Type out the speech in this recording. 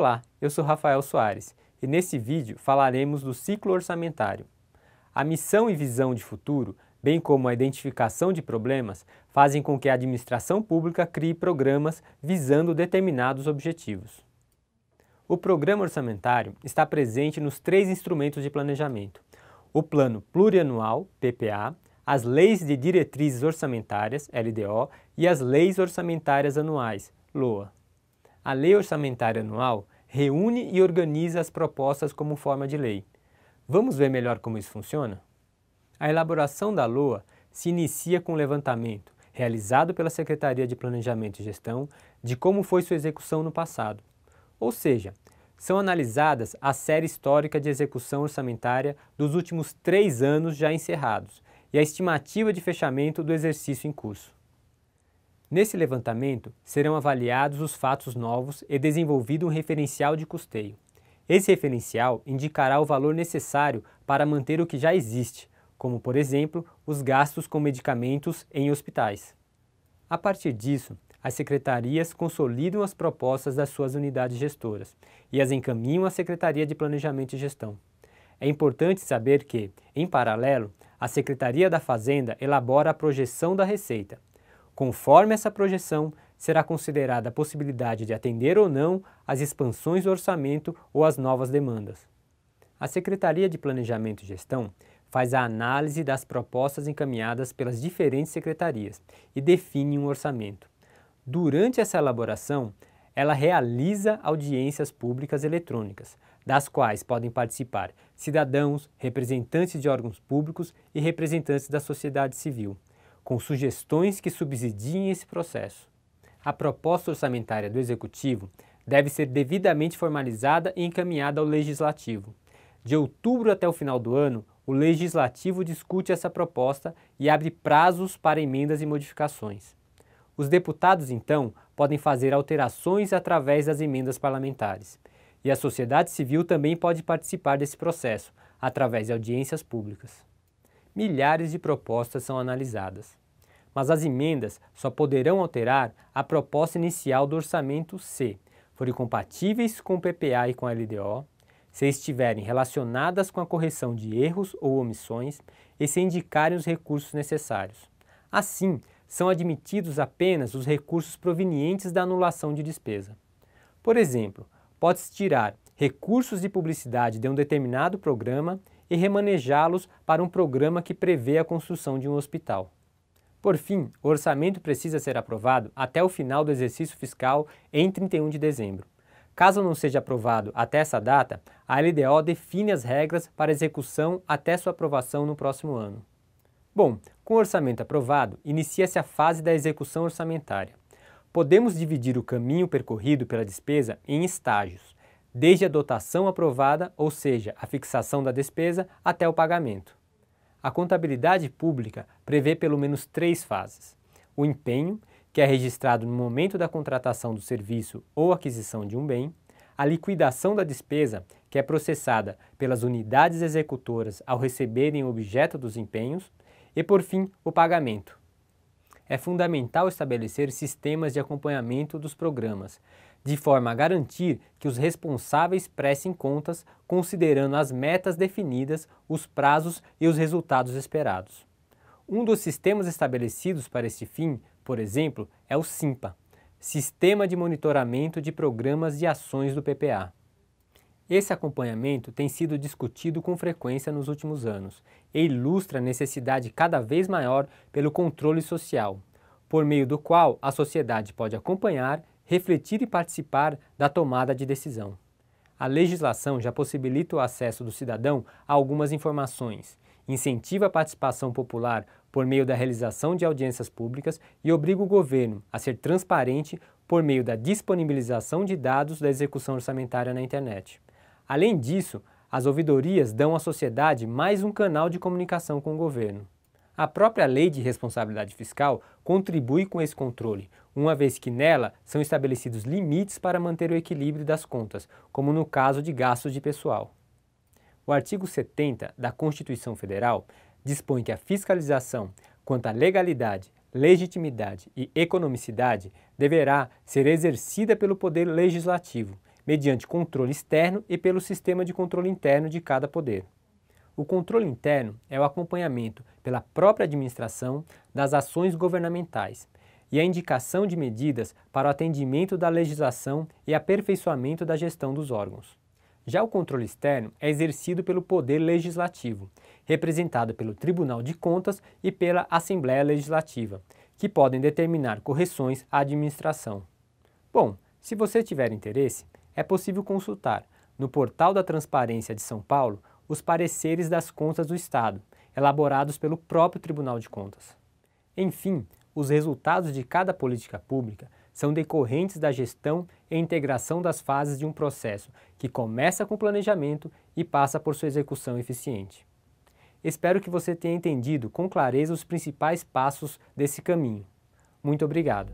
Olá, eu sou Rafael Soares e nesse vídeo falaremos do ciclo orçamentário. A missão e visão de futuro, bem como a identificação de problemas, fazem com que a administração pública crie programas visando determinados objetivos. O programa orçamentário está presente nos três instrumentos de planejamento: o Plano Plurianual, PPA, as Leis de Diretrizes Orçamentárias, LDO, e as Leis Orçamentárias Anuais, LOA. A Lei Orçamentária Anual reúne e organiza as propostas como forma de lei. Vamos ver melhor como isso funciona? A elaboração da LOA se inicia com o levantamento, realizado pela Secretaria de Planejamento e Gestão, de como foi sua execução no passado. Ou seja, são analisadas a série histórica de execução orçamentária dos últimos três anos já encerrados e a estimativa de fechamento do exercício em curso. Nesse levantamento, serão avaliados os fatos novos e desenvolvido um referencial de custeio. Esse referencial indicará o valor necessário para manter o que já existe, como, por exemplo, os gastos com medicamentos em hospitais. A partir disso, as secretarias consolidam as propostas das suas unidades gestoras e as encaminham à Secretaria de Planejamento e Gestão. É importante saber que, em paralelo, a Secretaria da Fazenda elabora a projeção da receita, Conforme essa projeção, será considerada a possibilidade de atender ou não as expansões do orçamento ou as novas demandas. A Secretaria de Planejamento e Gestão faz a análise das propostas encaminhadas pelas diferentes secretarias e define um orçamento. Durante essa elaboração, ela realiza audiências públicas eletrônicas, das quais podem participar cidadãos, representantes de órgãos públicos e representantes da sociedade civil com sugestões que subsidiem esse processo. A proposta orçamentária do Executivo deve ser devidamente formalizada e encaminhada ao Legislativo. De outubro até o final do ano, o Legislativo discute essa proposta e abre prazos para emendas e modificações. Os deputados, então, podem fazer alterações através das emendas parlamentares. E a sociedade civil também pode participar desse processo, através de audiências públicas milhares de propostas são analisadas. Mas as emendas só poderão alterar a proposta inicial do orçamento se forem compatíveis com o PPA e com a LDO, se estiverem relacionadas com a correção de erros ou omissões e se indicarem os recursos necessários. Assim, são admitidos apenas os recursos provenientes da anulação de despesa. Por exemplo, pode-se tirar recursos de publicidade de um determinado programa e remanejá-los para um programa que prevê a construção de um hospital. Por fim, o orçamento precisa ser aprovado até o final do exercício fiscal em 31 de dezembro. Caso não seja aprovado até essa data, a LDO define as regras para execução até sua aprovação no próximo ano. Bom, com o orçamento aprovado, inicia-se a fase da execução orçamentária. Podemos dividir o caminho percorrido pela despesa em estágios, desde a dotação aprovada, ou seja, a fixação da despesa, até o pagamento. A contabilidade pública prevê pelo menos três fases: o empenho, que é registrado no momento da contratação do serviço ou aquisição de um bem, a liquidação da despesa, que é processada pelas unidades executoras ao receberem o objeto dos empenhos, e, por fim, o pagamento, é fundamental estabelecer sistemas de acompanhamento dos programas, de forma a garantir que os responsáveis prestem contas considerando as metas definidas, os prazos e os resultados esperados. Um dos sistemas estabelecidos para este fim, por exemplo, é o SIMPA Sistema de Monitoramento de Programas e Ações do PPA. Esse acompanhamento tem sido discutido com frequência nos últimos anos e ilustra a necessidade cada vez maior pelo controle social, por meio do qual a sociedade pode acompanhar, refletir e participar da tomada de decisão. A legislação já possibilita o acesso do cidadão a algumas informações, incentiva a participação popular por meio da realização de audiências públicas e obriga o governo a ser transparente por meio da disponibilização de dados da execução orçamentária na internet. Além disso, as ouvidorias dão à sociedade mais um canal de comunicação com o governo. A própria Lei de Responsabilidade Fiscal contribui com esse controle, uma vez que nela são estabelecidos limites para manter o equilíbrio das contas, como no caso de gastos de pessoal. O artigo 70 da Constituição Federal dispõe que a fiscalização quanto à legalidade, legitimidade e economicidade deverá ser exercida pelo Poder Legislativo mediante controle externo e pelo sistema de controle interno de cada poder. O controle interno é o acompanhamento pela própria administração das ações governamentais e a indicação de medidas para o atendimento da legislação e aperfeiçoamento da gestão dos órgãos. Já o controle externo é exercido pelo Poder Legislativo, representado pelo Tribunal de Contas e pela Assembleia Legislativa, que podem determinar correções à administração. Bom, se você tiver interesse, é possível consultar, no portal da Transparência de São Paulo, os pareceres das contas do Estado, elaborados pelo próprio Tribunal de Contas. Enfim, os resultados de cada política pública são decorrentes da gestão e integração das fases de um processo que começa com o planejamento e passa por sua execução eficiente. Espero que você tenha entendido com clareza os principais passos desse caminho. Muito obrigado!